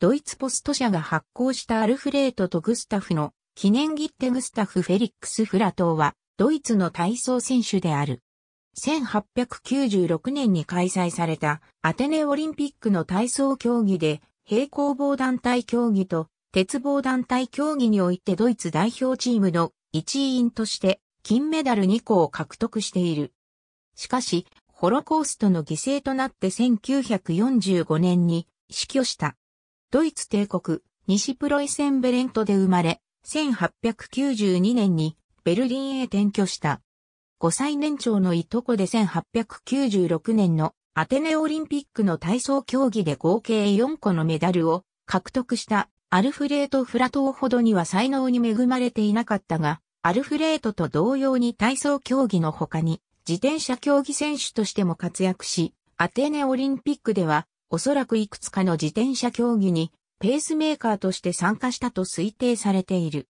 ドイツポスト社が発行したアルフレートとグスタフの記念切手グスタフ・フェリックス・フラトーはドイツの体操選手である。1896年に開催されたアテネオリンピックの体操競技で平行棒団体競技と鉄棒団体競技においてドイツ代表チームの一員として金メダル2個を獲得している。しかし、ホロコーストの犠牲となって1945年に死去した。ドイツ帝国、西プロイセンベレントで生まれ、1892年にベルリンへ転居した。5歳年長のいとこで1896年のアテネオリンピックの体操競技で合計4個のメダルを獲得したアルフレート・フラトーほどには才能に恵まれていなかったが、アルフレートと同様に体操競技の他に自転車競技選手としても活躍し、アテネオリンピックではおそらくいくつかの自転車競技にペースメーカーとして参加したと推定されている。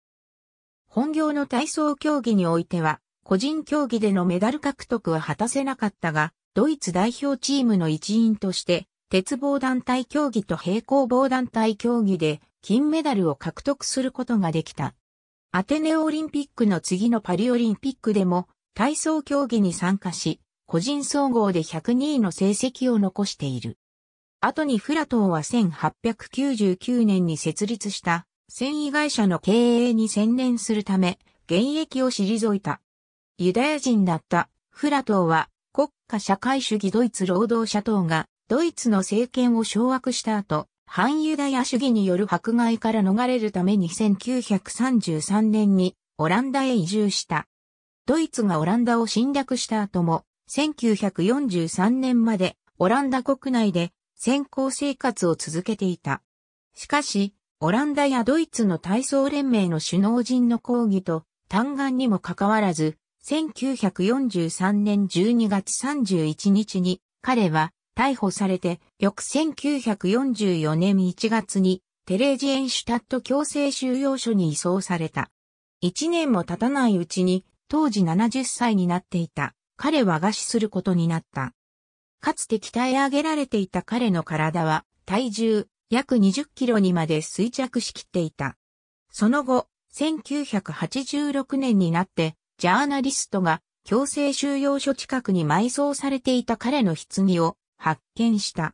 本業の体操競技においては、個人競技でのメダル獲得は果たせなかったが、ドイツ代表チームの一員として、鉄棒団体競技と平行棒団体競技で金メダルを獲得することができた。アテネオリンピックの次のパリオリンピックでも体操競技に参加し、個人総合で102位の成績を残している。後にフラトンは1899年に設立した繊維会社の経営に専念するため、現役を退いた。ユダヤ人だったフラトは国家社会主義ドイツ労働者党がドイツの政権を掌握した後、反ユダヤ主義による迫害から逃れるために1933年にオランダへ移住した。ドイツがオランダを侵略した後も1943年までオランダ国内で先行生活を続けていた。しかし、オランダやドイツの体操連盟の首脳陣の抗議と、嘆願にもかかわらず、1943年12月31日に、彼は逮捕されて、翌1944年1月に、テレジエンシュタット強制収容所に移送された。1年も経たないうちに、当時70歳になっていた。彼は餓死することになった。かつて鍛え上げられていた彼の体は、体重、約20キロにまで衰弱しきっていた。その後、1986年になって、ジャーナリストが強制収容所近くに埋葬されていた彼の棺を発見した。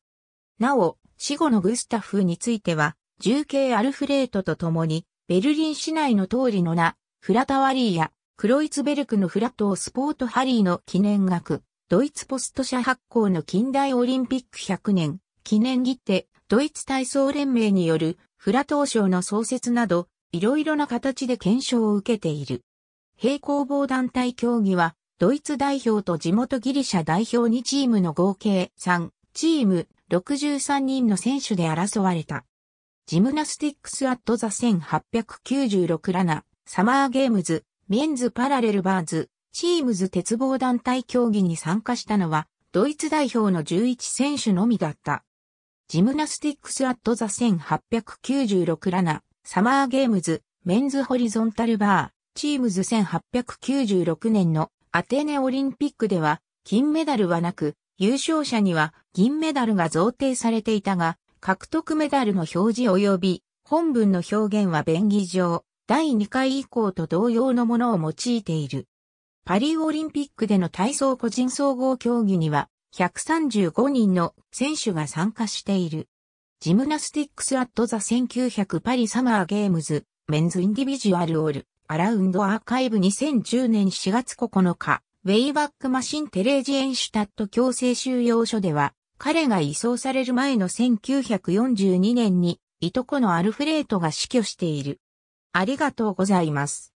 なお、死後のグスタフについては、重慶アルフレートと共に、ベルリン市内の通りの名、フラタワリーや、クロイツベルクのフラットをスポートハリーの記念額、ドイツポスト社発行の近代オリンピック100年記念切手、ドイツ体操連盟によるフラトー賞の創設など、いろいろな形で検証を受けている。平行棒団体競技は、ドイツ代表と地元ギリシャ代表2チームの合計3チーム63人の選手で争われた。ジムナスティックスアットザ1896ラナ、サマーゲームズ、メンズパラレルバーズ、チームズ鉄棒団体競技に参加したのは、ドイツ代表の11選手のみだった。ジムナスティックス・アット・ザ・1896ラナ、サマーゲームズ、メンズ・ホリゾンタルバー、チームズ1896年のアテネオリンピックでは、金メダルはなく、優勝者には銀メダルが贈呈されていたが、獲得メダルの表示及び、本文の表現は便宜上、第2回以降と同様のものを用いている。パリオリンピックでの体操個人総合競技には135人の選手が参加している。ジムナスティックス・アット・ザ・1900パリ・サマー・ゲームズ、メンズ・インディビジュアル・オール、アラウンド・アーカイブ2010年4月9日、ウェイバック・マシン・テレージ・エンシュタット強制収容所では、彼が移送される前の1942年に、いとこのアルフレートが死去している。ありがとうございます。